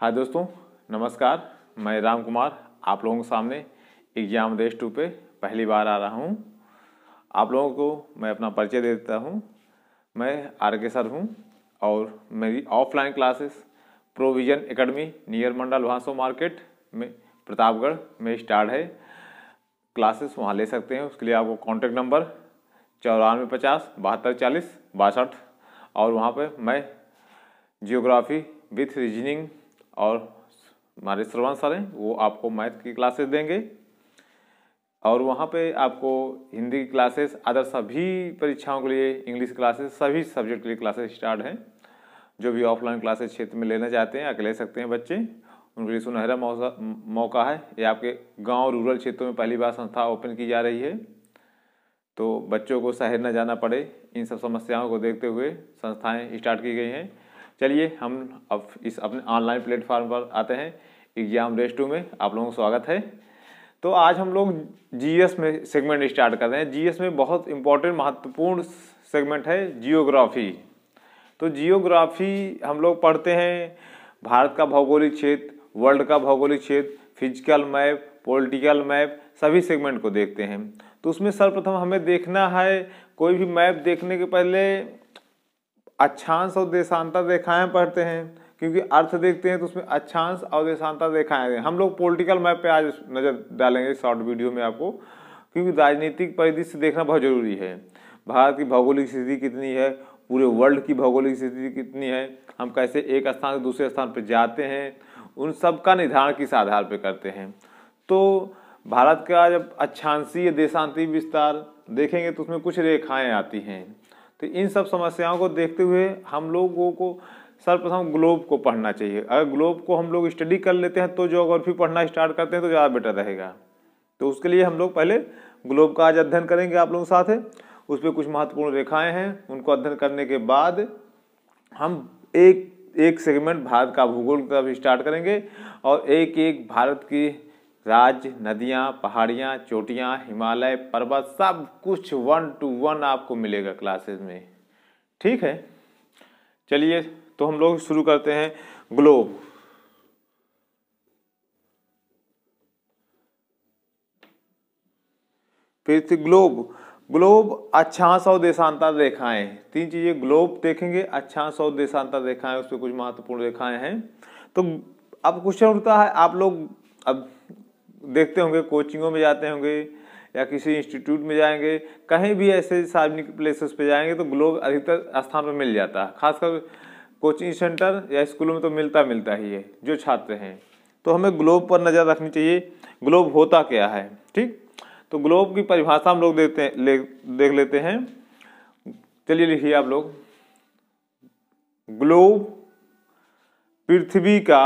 हाय दोस्तों नमस्कार मैं राम कुमार आप लोगों के सामने एग्जाम देश टू पे पहली बार आ रहा हूँ आप लोगों को मैं अपना परिचय दे देता हूँ मैं आर के सर हूँ और मेरी offline classes provision academy near मंडल भांसो मार्केट में प्रतापगढ़ में स्टार्ट है क्लासेस वहाँ ले सकते हैं उसके लिए आपको कॉन्टैक्ट नंबर चौरानवे पचास बहत्तर चालीस बासठ और वहाँ पर मैं जियोग्राफी विथ रीजनिंग और हमारे श्रवण सर हैं वो आपको मैथ की क्लासेस देंगे और वहाँ पे आपको हिंदी की क्लासेस अदर सभी परीक्षाओं के लिए इंग्लिश क्लासेस सभी सब्जेक्ट के लिए क्लासेस स्टार्ट हैं जो भी ऑफलाइन क्लासेस क्षेत्र में लेना चाहते हैं या ले सकते हैं बच्चे उनके लिए सुनहरा मौका है ये आपके गांव रूरल क्षेत्रों में पहली बार संस्था ओपन की जा रही है तो बच्चों को शहर न जाना पड़े इन सब समस्याओं को देखते हुए संस्थाएँ स्टार्ट की गई हैं चलिए हम अब इस अपने ऑनलाइन प्लेटफॉर्म पर आते हैं एग्जाम रेस टू में आप लोगों का स्वागत है तो आज हम लोग जीएस में सेगमेंट स्टार्ट कर रहे हैं जीएस में बहुत इंपॉर्टेंट महत्वपूर्ण सेगमेंट है जियोग्राफी तो जियोग्राफी हम लोग पढ़ते हैं भारत का भौगोलिक क्षेत्र वर्ल्ड का भौगोलिक क्षेत्र फिजिकल मैप पॉलिटिकल मैप सभी सेगमेंट को देखते हैं तो उसमें सर्वप्रथम हमें देखना है कोई भी मैप देखने के पहले अच्छांश और देशांतर रेखाएं पढ़ते हैं क्योंकि अर्थ देखते हैं तो उसमें अच्छांश और देशांतर रेखाएं हम लोग पॉलिटिकल मैप पे आज नज़र डालेंगे शॉर्ट वीडियो में आपको क्योंकि राजनीतिक परिदृश्य देखना बहुत जरूरी है भारत की भौगोलिक स्थिति कितनी है पूरे वर्ल्ड की भौगोलिक स्थिति कितनी है हम कैसे एक स्थान से दूसरे स्थान पर जाते हैं उन सब का निर्धारण किस आधार पर करते हैं तो भारत का जब अच्छांशीय देशांतरीय विस्तार देखेंगे तो उसमें कुछ रेखाएं आती हैं तो इन सब समस्याओं को देखते हुए हम लोगों को सर्वप्रथम ग्लोब को पढ़ना चाहिए अगर ग्लोब को हम लोग स्टडी कर लेते हैं तो जोग्राफी पढ़ना स्टार्ट करते हैं तो ज़्यादा बेटर रहेगा तो उसके लिए हम लोग पहले ग्लोब का आज अध्ययन करेंगे आप लोगों के साथ उस पर कुछ महत्वपूर्ण रेखाएं हैं उनको अध्ययन करने के बाद हम एक एक सेगमेंट भारत का भूगोल का भी स्टार्ट करेंगे और एक एक भारत की राज्य नदियाँ पहाड़ियाँ चोटियाँ हिमालय पर्वत सब कुछ वन टू वन आपको मिलेगा क्लासेस में ठीक है चलिए तो हम लोग शुरू करते हैं ग्लोब फिर ग्लोब ग्लोब अच्छांश और देशांतर रेखाएं तीन चीज़ें ग्लोब देखेंगे अच्छांश और देशांतर रेखाएं उसमें कुछ महत्वपूर्ण रेखाएं हैं तो अब क्वेश्चन उठता है आप लोग अब देखते होंगे कोचिंगों में जाते होंगे या किसी इंस्टीट्यूट में जाएंगे कहीं भी ऐसे सार्वजनिक प्लेसेस पे जाएंगे तो ग्लोब अधिकतर स्थान पर मिल जाता है खासकर कोचिंग सेंटर या स्कूलों में तो मिलता मिलता ही है जो छात्र हैं तो हमें ग्लोब पर नज़र रखनी चाहिए ग्लोब होता क्या है ठीक तो ग्लोब की परिभाषा हम लोग देखते हैं ले, देख लेते हैं चलिए लिखिए आप लोग ग्लोब पृथ्वी का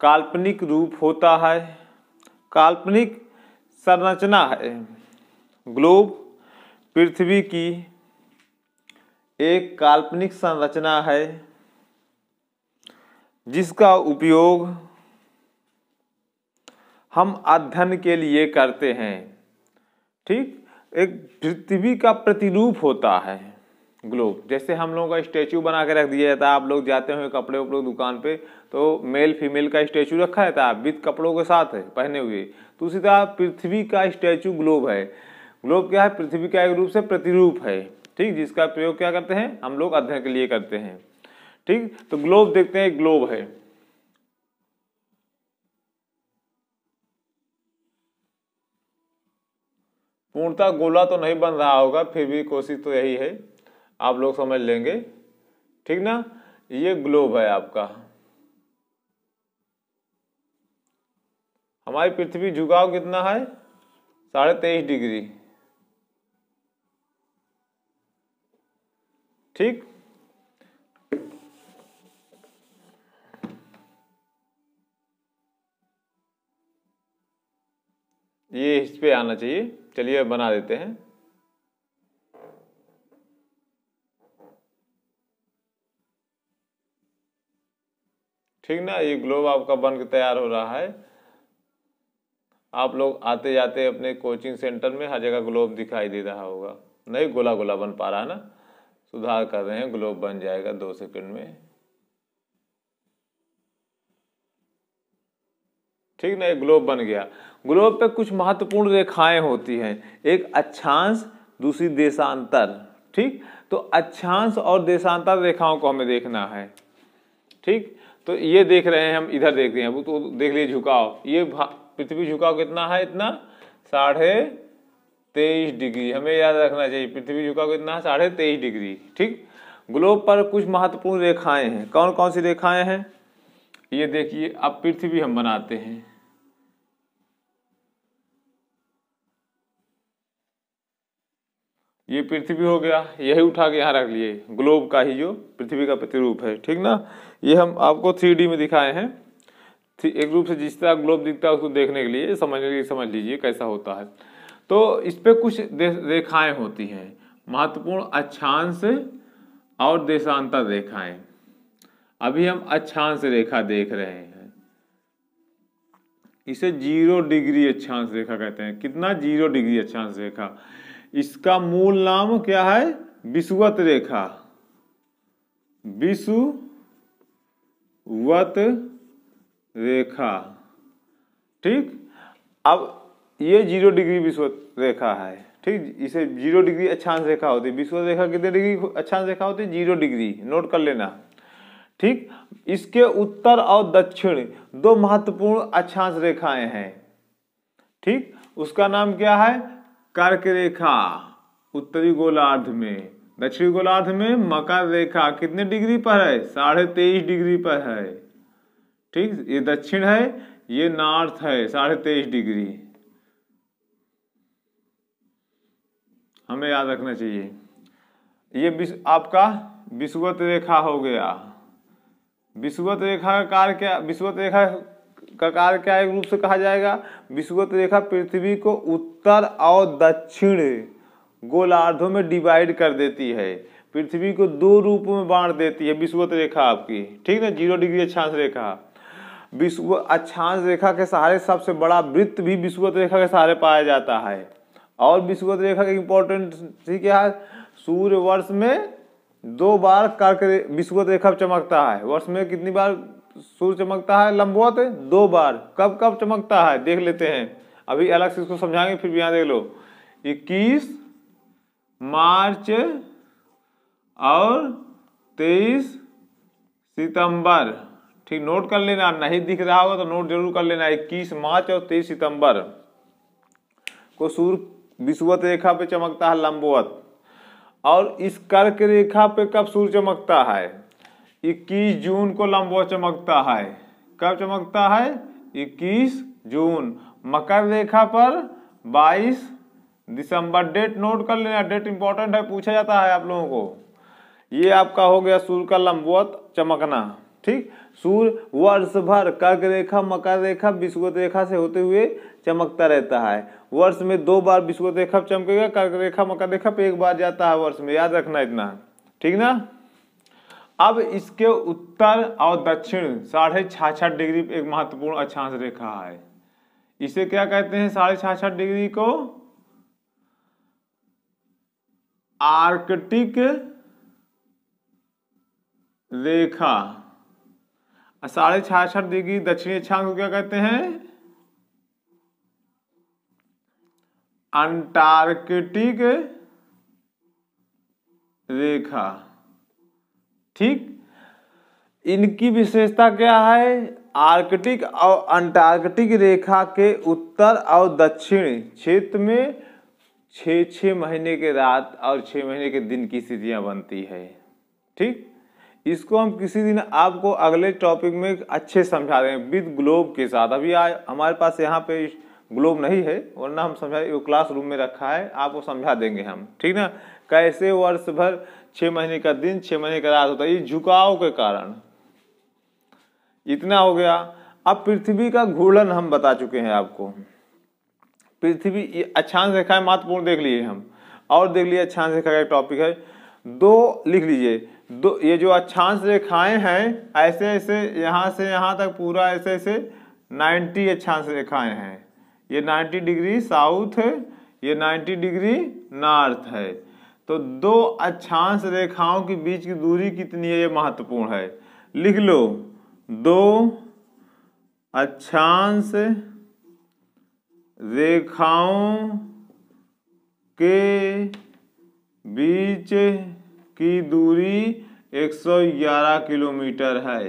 काल्पनिक रूप होता है काल्पनिक संरचना है ग्लोब पृथ्वी की एक काल्पनिक संरचना है जिसका उपयोग हम अध्ययन के लिए करते हैं ठीक एक पृथ्वी का प्रतिरूप होता है ग्लोब जैसे हम लोगों का स्टैचू बना के रख दिया जाता है आप लोग जाते हुए कपड़े उपड़े दुकान पे तो मेल फीमेल का स्टैचू रखा रहता है तो विद कपड़ों के साथ है पहने हुए दूसरी तो तरह पृथ्वी का स्टैचू ग्लोब है ग्लोब क्या है पृथ्वी का एक रूप से प्रतिरूप है ठीक जिसका प्रयोग क्या करते हैं हम लोग अध्ययन के लिए करते हैं ठीक तो ग्लोब देखते हैं ग्लोब है पूर्णतः गोला तो नहीं बन रहा होगा फिर भी कोशिश तो यही है आप लोग समझ लेंगे ठीक ना ये ग्लोब है आपका हमारी पृथ्वी झुकाव कितना है साढ़े तेईस डिग्री ठीक ये इस पे आना चाहिए चलिए बना देते हैं ठीक ना ये ग्लोब आपका बन के तैयार हो रहा है आप लोग आते जाते अपने कोचिंग सेंटर में हर जगह ग्लोब दिखाई दे रहा होगा नहीं गोला गोला बन पा रहा है ना सुधार कर रहे हैं ग्लोब बन जाएगा दो सेकंड में ठीक ना एक ग्लोब बन गया ग्लोब पे कुछ महत्वपूर्ण रेखाएं होती हैं एक अच्छांश दूसरी देशांतर ठीक तो अच्छांश और देशांतर रेखाओं को हमें देखना है ठीक तो ये देख रहे हैं हम इधर देख रहे हैं तो देख लिए झुकाव ये पृथ्वी झुकाव कितना है इतना साढ़े तेईस डिग्री हमें याद रखना चाहिए पृथ्वी झुकाव कितना है साढ़े तेईस डिग्री ठीक ग्लोब पर कुछ महत्वपूर्ण रेखाएं हैं कौन कौन सी रेखाएं हैं ये देखिए अब पृथ्वी हम बनाते हैं ये पृथ्वी हो गया यही उठा के यहाँ रख लिए ग्लोब का ही जो पृथ्वी का प्रतिरूप है ठीक ना ये हम आपको थ्री में दिखाए हैं एक रूप से जिस तरह ग्लोब दिखता है उसको देखने के लिए समझने के लिए समझ लीजिए कैसा होता है तो इस पर कुछ रेखाएं होती हैं महत्वपूर्ण अक्षांश और देशांतर रेखाएं अभी हम अक्षांश रेखा देख रहे हैं इसे जीरो डिग्री अक्षांश रेखा कहते हैं कितना जीरो डिग्री अक्षांश रेखा इसका मूल नाम क्या है विषुवत रेखा विषुवत रेखा ठीक अब ये जीरो डिग्री विश्व रेखा है ठीक इसे जीरो डिग्री अक्षांश रेखा होती है विश्व रेखा कितने डिग्री अक्षांश रेखा होती है जीरो डिग्री नोट कर लेना ठीक इसके उत्तर और दक्षिण दो महत्वपूर्ण अक्षांश रेखाएं हैं ठीक उसका नाम क्या है कर्क रेखा उत्तरी गोलार्ध में दक्षिणी गोलार्ध में मकर रेखा कितने डिग्री पर है साढ़े तेईस डिग्री पर है ठीक ये दक्षिण है ये नॉर्थ है साढ़े तेईस डिग्री हमें याद रखना चाहिए ये आपका विश्वत रेखा हो गया विश्वत रेखा का कार्य क्या विश्वत रेखा का कार्य क्या एक रूप से कहा जाएगा विश्वत रेखा पृथ्वी को उत्तर और दक्षिण गोलार्धों में डिवाइड कर देती है पृथ्वी को दो रूप में बांट देती है विश्वत रेखा आपकी ठीक ना जीरो डिग्री अक्षांश रेखा विश्व अक्षांश रेखा के सहारे सबसे बड़ा वृत्त भी विश्वत रेखा के सहारे पाया जाता है और विश्वत रेखा की इम्पोर्टेंट क्या है सूर्य वर्ष में दो बार कर्क विश्वत रेखा चमकता है वर्ष में कितनी बार सूर्य चमकता है लंबवत दो बार कब कब चमकता है देख लेते हैं अभी अलग से इसको समझाएंगे फिर भी यहाँ देख लो इक्कीस मार्च और तेईस सितंबर ठीक नोट कर लेना नहीं दिख रहा होगा तो नोट जरूर कर लेना इक्कीस मार्च और तेईस सितंबर को सूर्य विषुवत रेखा पे चमकता है लंबवत और इस कर्क रेखा पे कब सूर्य चमकता है इक्कीस जून को लंबवत चमकता है कब चमकता है इक्कीस जून मकर रेखा पर बाईस दिसंबर डेट नोट कर लेना डेट इंपॉर्टेंट है पूछा जाता है आप लोगों को ये आपका हो गया सूर्य का लंबवत चमकना ठीक सूर्य वर्ष भर कर्क रेखा मकर रेखा विषुवत रेखा से होते हुए चमकता रहता है वर्ष में दो बार विषुवत रेखा चमकेगा कर्क रेखा मकर रेखा पे एक बार जाता है वर्ष में याद रखना इतना ठीक ना अब इसके उत्तर और दक्षिण साढ़े छाछठ डिग्री एक महत्वपूर्ण अक्षांश रेखा है इसे क्या कहते हैं साढ़े छाछठ डिग्री को आर्कटिक रेखा साढ़े छियासठ डिग्री दक्षिणी अक्षांश को क्या कहते हैं अंटार्कटिक रेखा ठीक इनकी विशेषता क्या है आर्कटिक और अंटार्कटिक रेखा के उत्तर और दक्षिण क्षेत्र में छ छ महीने के रात और छ महीने के दिन की स्थितियां बनती है ठीक इसको हम किसी दिन आपको अगले टॉपिक में अच्छे समझा देंगे विद ग्लोब के साथ अभी आज हमारे पास यहाँ पे ग्लोब नहीं है वरना हम समझा वो रूम में रखा है आपको समझा देंगे हम ठीक ना कैसे वर्ष भर छः महीने का दिन छः महीने का रात होता है ये झुकाव के कारण इतना हो गया अब पृथ्वी का घूर्णन हम बता चुके हैं आपको पृथ्वी ये रेखा है महत्वपूर्ण देख लिए हम और देख लिए से रेखा का टॉपिक है दो लिख लीजिए दो ये जो अक्षांश रेखाएं हैं ऐसे ऐसे यहाँ से यहाँ तक पूरा ऐसे ऐसे 90 अक्षांश रेखाएं हैं ये 90 डिग्री साउथ है ये 90 डिग्री नॉर्थ है तो दो अक्षांश रेखाओं के बीच की दूरी कितनी है ये महत्वपूर्ण है लिख लो दो अक्षांश रेखाओं के बीच की दूरी 111 किलोमीटर है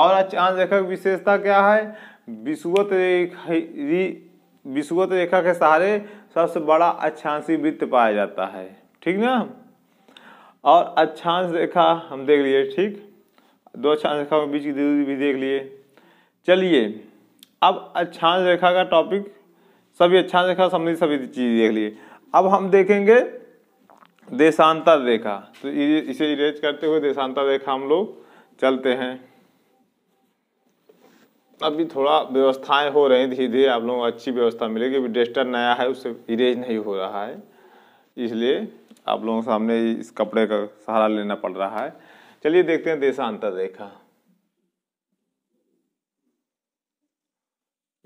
और चांद रेखा की विशेषता क्या है विश्वत रेखा विश्वत रेखा के सहारे सबसे बड़ा अच्छांशी वृत्त पाया जाता है ठीक ना और अच्छांश रेखा हम देख लिए ठीक दो अच्छांश रेखा के बीच की दूरी भी देख लिए चलिए अब अच्छांश रेखा का टॉपिक सभी अच्छांश रेखा संबंधित सभी चीज़ देख लिए अब हम देखेंगे देशांतर रेखा तो इसे इरेज करते हुए देशांतर रेखा हम लोग चलते हैं अभी थोड़ा व्यवस्थाएं हो रही धीरे धीरे आप लोगों को अच्छी व्यवस्था मिलेगी अभी डेस्टर नया है उससे इरेज नहीं हो रहा है इसलिए आप लोगों के सामने इस कपड़े का सहारा लेना पड़ रहा है चलिए देखते हैं देशांतर रेखा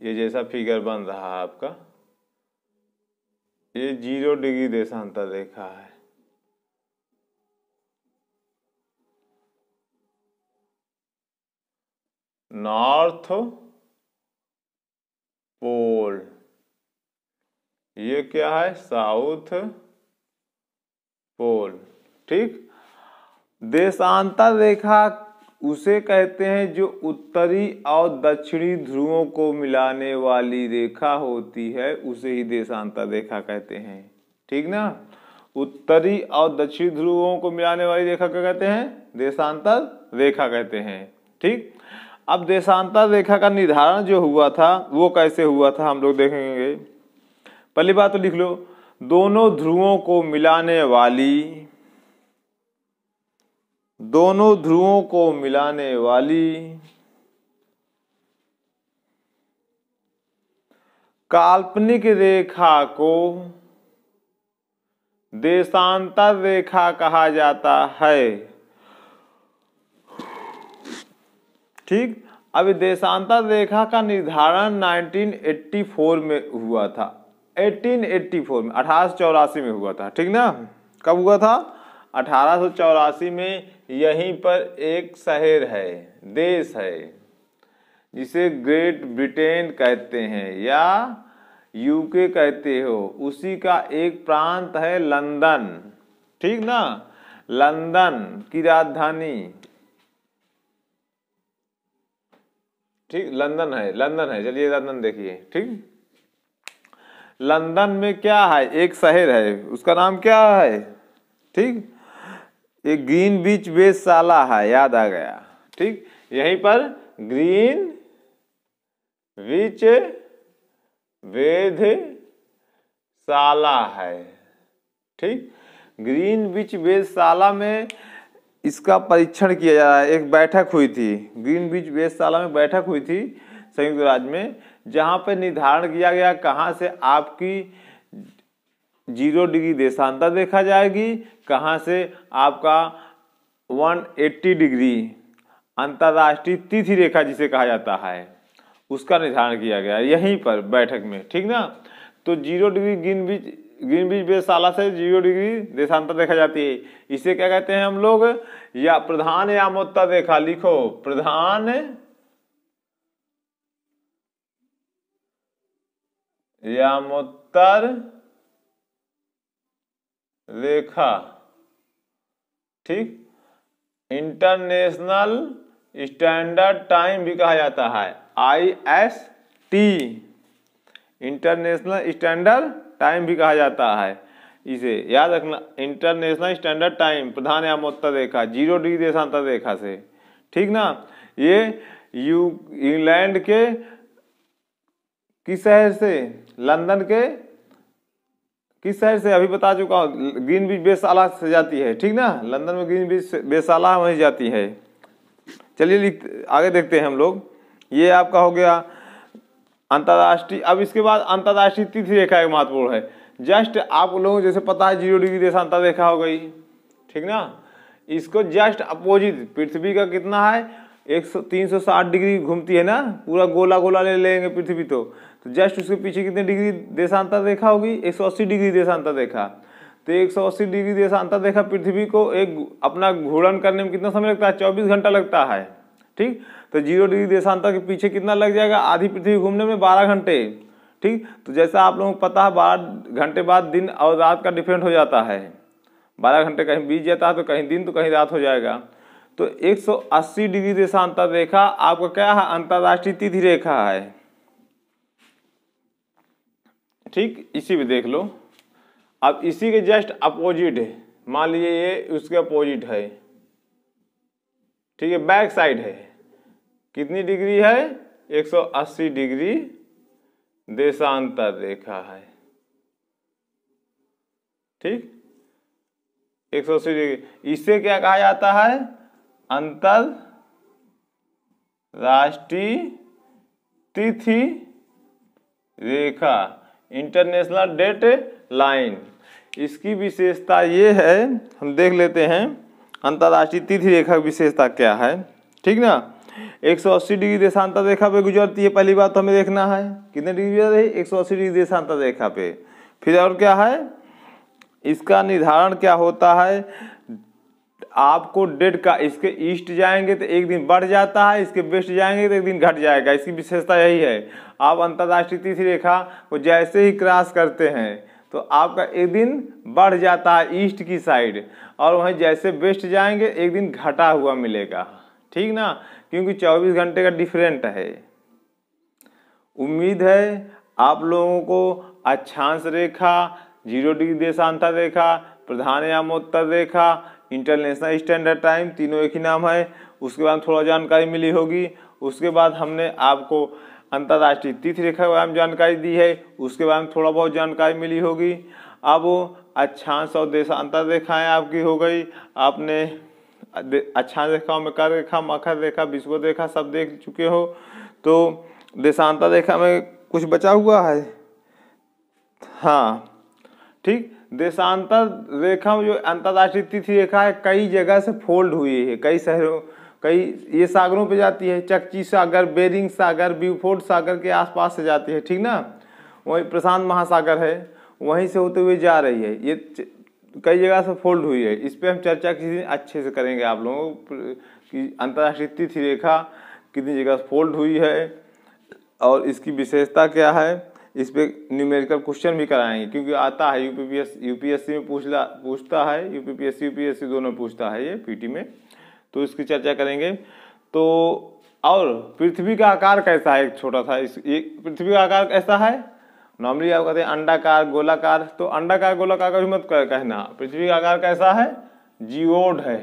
ये जैसा फिगर बन रहा है आपका ये जीरो डिग्री देशांतर रेखा है नॉर्थ पोल ये क्या है साउथ पोल ठीक देशांतर रेखा उसे कहते हैं जो उत्तरी और दक्षिणी ध्रुवों को मिलाने वाली रेखा होती है उसे ही देशांतर रेखा कहते हैं ठीक ना उत्तरी और दक्षिणी ध्रुवों को मिलाने वाली रेखा क्या कहते हैं देशांतर रेखा कहते हैं ठीक अब देशांतर रेखा का निर्धारण जो हुआ था वो कैसे हुआ था हम लोग देखेंगे पहली बात तो लिख लो दोनों ध्रुवों को मिलाने वाली दोनों ध्रुवों को मिलाने वाली काल्पनिक रेखा को देशांतर रेखा कहा जाता है ठीक अब देशांतर रेखा का निर्धारण 1984 में हुआ था 1884 में अठारह में हुआ था ठीक ना कब हुआ था अठारह में यहीं पर एक शहर है देश है जिसे ग्रेट ब्रिटेन कहते हैं या यूके कहते हो उसी का एक प्रांत है लंदन ठीक ना लंदन की राजधानी ठीक लंदन है लंदन है चलिए लंदन देखिए ठीक लंदन में क्या है एक शहर है उसका नाम क्या है ठीक एक ग्रीन बीच वेधशाला है याद आ गया ठीक यहीं पर ग्रीन बीच वेधशाला है ठीक ग्रीन बीच वेदशाला में इसका परीक्षण किया जा रहा है एक बैठक हुई थी ग्रीन बीच वेधशाला में बैठक हुई थी संयुक्त राज्य में जहाँ पर निर्धारण किया गया कहाँ से आपकी जीरो डिग्री देशांतर देखा जाएगी कहाँ से आपका 180 डिग्री अंतर्राष्ट्रीय तिथि रेखा जिसे कहा जाता है उसका निर्धारण किया गया यहीं पर बैठक में ठीक ना तो zero degree Greenwich Greenwich से जीरो डिग्री देशांतर देखा जाती है इसे क्या कहते हैं हम लोग या प्रधान या यामोत्ता देखा लिखो प्रधान या मोत्तर रेखा ठीक इंटरनेशनल स्टैंडर्ड टाइम भी कहा जाता है I S T international standard time भी कहा जाता है इसे याद रखना इंटरनेशनल स्टैंडर्ड टाइम प्रधान या मोत्तर रेखा जीरो डिग्री देशांतर रेखा से ठीक ना ये यू इंग्लैंड के किस शहर से लंदन के किस शहर से अभी बता चुका हूँ ग्रीन बीच बेसाला से जाती है ठीक ना लंदन में ग्रीन बीच बेसाला वहीं जाती है चलिए आगे देखते हैं हम लोग ये आपका हो गया अंतर्राष्ट्रीय अब इसके बाद अंतर्राष्ट्रीय तिथि रेखा एक महत्वपूर्ण है जस्ट आप लोगों जैसे पता है जीरो डिग्री देशांतर रेखा हो गई ठीक ना इसको जस्ट अपोजिट पृथ्वी का कितना है एक सौ तीन सौ साठ डिग्री घूमती है ना पूरा गोला गोला ले लेंगे पृथ्वी तो तो जस्ट उसके पीछे कितने डिग्री देशांतर रेखा होगी एक सौ अस्सी डिग्री देशांतर रेखा तो एक सौ अस्सी डिग्री देशांतर रेखा पृथ्वी को एक अपना घूर्णन करने में कितना समय लगता है चौबीस घंटा लगता है ठीक तो जीरो डिग्री देशांतर के पीछे कितना लग जाएगा आधी पृथ्वी घूमने में बारह घंटे ठीक तो जैसा आप लोगों को पता है बारह घंटे बाद दिन और रात का डिफरेंट हो जाता है बारह घंटे कहीं बीत जाता है तो कहीं दिन तो कहीं रात हो जाएगा तो 180 डिग्री देशांतर रेखा आपका क्या है अंतर्राष्ट्रीय तिथि रेखा है ठीक इसी भी देख लो अब इसी के जस्ट अपोजिट है मान लीजिए ये उसके अपोजिट है ठीक है बैक साइड है कितनी डिग्री है 180 डिग्री देशांतर रेखा है ठीक 180 डिग्री इसे क्या कहा जाता है अंतर राष्ट्रीय तिथि रेखा इंटरनेशनल डेट लाइन इसकी विशेषता ये है हम देख लेते हैं अंतर्राष्ट्रीय तिथि रेखा की विशेषता क्या है ठीक ना 180 डिग्री देशांतर रेखा पे गुजरती है पहली बात तो हमें देखना है कितने डिग्री गुजर रही एक डिग्री देशांतर रेखा पे फिर और क्या है इसका निर्धारण क्या होता है आपको डेट का इसके ईस्ट जाएंगे तो एक दिन बढ़ जाता है इसके वेस्ट जाएंगे तो एक दिन घट जाएगा इसकी विशेषता यही है आप अंतर्राष्ट्रीय तीसरी रेखा को जैसे ही क्रॉस करते हैं तो आपका एक दिन बढ़ जाता है ईस्ट की साइड और वहीं जैसे वेस्ट जाएंगे एक दिन घटा हुआ मिलेगा ठीक ना क्योंकि 24 घंटे का डिफरेंट है उम्मीद है आप लोगों को अक्षांश रेखा जीरो डिग्री देशांतर रेखा प्रधान यामोत्तर रेखा इंटरनेशनल स्टैंडर्ड टाइम तीनों एक ही नाम है उसके बाद थोड़ा जानकारी मिली होगी उसके बाद हमने आपको अंतर्राष्ट्रीय तीर्थ रेखा के बारे में जानकारी दी है उसके बारे में थोड़ा बहुत जानकारी मिली होगी अब अच्छांश और देशांतर रेखाएँ आपकी हो गई आपने अच्छा देखा कर रेखा मकर रेखा विश्व रेखा सब देख चुके हो तो देशांतर रेखा में कुछ बचा हुआ है हाँ ठीक देशांतर रेखा जो अंतर्राष्ट्रीय तिथि रेखा है कई जगह से फोल्ड हुई है कई शहरों कई ये सागरों पे जाती है चकची सागर बेरिंग सागर ब्यूफोर्ड सागर के आसपास से जाती है ठीक ना वही प्रशांत महासागर है वहीं से होते हुए जा रही है ये कई जगह से फोल्ड हुई है इस पर हम चर्चा किसी दिन अच्छे से करेंगे आप लोगों की अंतर्राष्ट्रीय तिथि रेखा कितनी जगह फोल्ड हुई है और इसकी विशेषता क्या है इस पर न्यूमेरिकल क्वेश्चन भी कराएंगे क्योंकि आता है यूपीपीएस पी में पूछ पूछता है एस सी दोनों पूछता है ये पी में तो इसकी चर्चा करेंगे तो और पृथ्वी का आकार कैसा है एक छोटा सा इस एक पृथ्वी का आकार कैसा है नॉर्मली आप कहते हैं अंडाकार गोलाकार तो अंडाकार गोलाकार का भी मत कहना पृथ्वी का आकार कैसा है जियोड है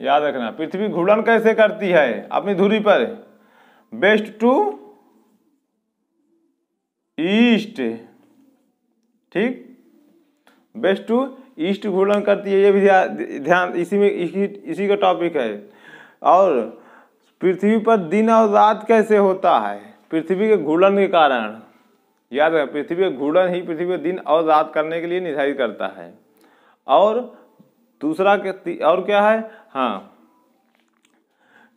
याद रखना पृथ्वी घूर्णन कैसे करती है अपनी धुरी पर बेस्ट टू ईस्ट ठीक बेस्ट टू ईस्ट घूर्णन करती है ये भी ध्यान इसी में इसी इसी का टॉपिक है और पृथ्वी पर दिन और रात कैसे होता है पृथ्वी के घूर्णन के कारण याद रखें पृथ्वी का घूर्णन ही पृथ्वी दिन और रात करने के लिए निर्धारित करता है और दूसरा के और क्या है हाँ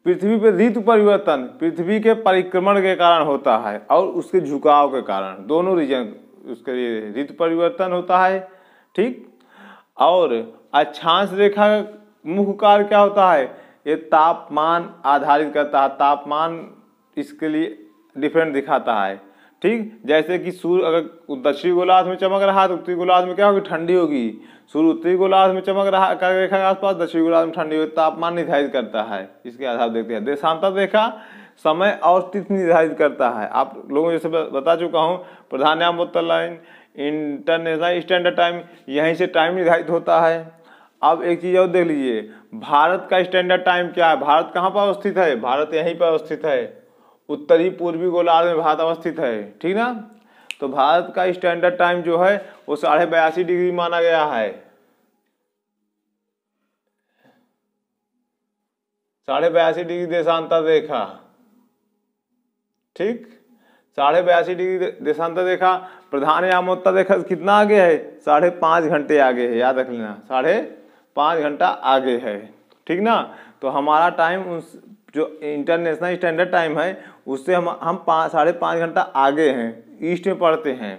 पृथ्वी पर ऋतु परिवर्तन पृथ्वी के परिक्रमण के कारण होता है और उसके झुकाव के कारण दोनों रीजन उसके लिए ऋतु परिवर्तन होता है ठीक और अक्षांश रेखा का मुख्य कार्य क्या होता है ये तापमान आधारित करता है तापमान इसके लिए डिफरेंट दिखाता है ठीक जैसे कि सूर्य अगर दक्षिणी गोलार्ध में चमक रहा है तो उत्तरी गोलार्ध में क्या होगी ठंडी होगी सूर्य उत्तरी गोलार्ध में चमक रहा रेखा के आसपास दक्षिणी गोलार्ध में ठंडी होगी तापमान निर्धारित करता है इसके आधार देखते हैं देशांतर रेखा समय और तिथि निर्धारित करता है आप लोगों जैसे बता चुका हूँ प्रधान न्यायामोत्तर लाइन इंटरनेशनल स्टैंडर्ड टाइम यहीं से टाइम निर्धारित होता है अब एक चीज़ और देख लीजिए भारत का स्टैंडर्ड टाइम क्या है भारत कहाँ पर अवस्थित है भारत यहीं पर अवस्थित है उत्तरी पूर्वी गोलार्ध में भारत अवस्थित है ठीक ना तो भारत का स्टैंडर्ड टाइम जो है वो साढ़े बयासी डिग्री माना गया है साढ़े बयासी डिग्री देशांतर रेखा ठीक साढ़े बयासी डिग्री देशांतर रेखा प्रधान यामोत्तर रेखा कितना आगे है साढ़े पाँच घंटे आगे है याद रख लेना साढ़े पाँच घंटा आगे है ठीक ना तो हमारा टाइम उस जो इंटरनेशनल स्टैंडर्ड टाइम है उससे हम हम पाँच साढ़े पाँच घंटा आगे हैं ईस्ट में पढ़ते हैं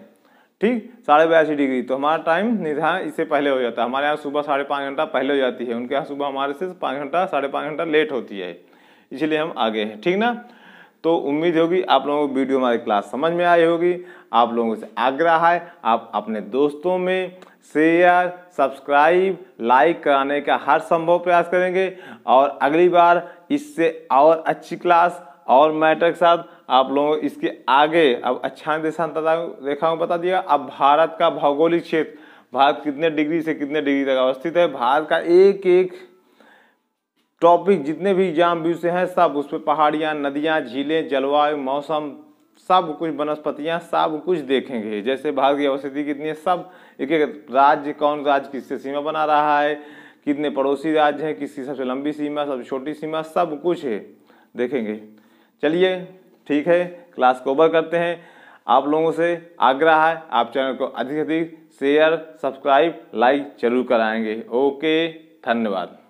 ठीक साढ़े बयासी डिग्री तो हमारा टाइम निर्धारण इससे पहले हो जाता है हमारे यहाँ सुबह साढ़े पाँच घंटा पहले हो जाती है उनके यहाँ सुबह हमारे से पाँच घंटा साढ़े पाँच घंटा लेट होती है इसीलिए हम आगे हैं ठीक ना तो उम्मीद होगी आप लोगों को वीडियो हमारी क्लास समझ में आई होगी आप लोगों से आग्रह है आप अपने दोस्तों में शेयर सब्सक्राइब लाइक कराने का हर संभव प्रयास करेंगे और अगली बार इससे और अच्छी क्लास और मैटर के साथ आप लोगों इसके आगे अब अच्छा देशांत रेखाओं बता दिया अब भारत का भौगोलिक क्षेत्र भारत कितने डिग्री से कितने डिग्री तक अवस्थित है भारत का एक एक टॉपिक जितने भी एग्जाम व्यू से हैं सब उस पर पहाड़ियाँ नदियाँ झीलें जलवायु मौसम सब कुछ वनस्पतियाँ सब कुछ देखेंगे जैसे भारत की अवस्थिति कितनी है सब एक एक राज्य कौन राज्य किससे सीमा बना रहा है कितने पड़ोसी राज्य हैं किसकी सबसे लंबी सीमा सबसे छोटी सीमा सब कुछ है देखेंगे चलिए ठीक है क्लास को ओवर करते हैं आप लोगों से आग्रह है आप चैनल को अधिक अधिक शेयर सब्सक्राइब लाइक जरूर कराएंगे ओके धन्यवाद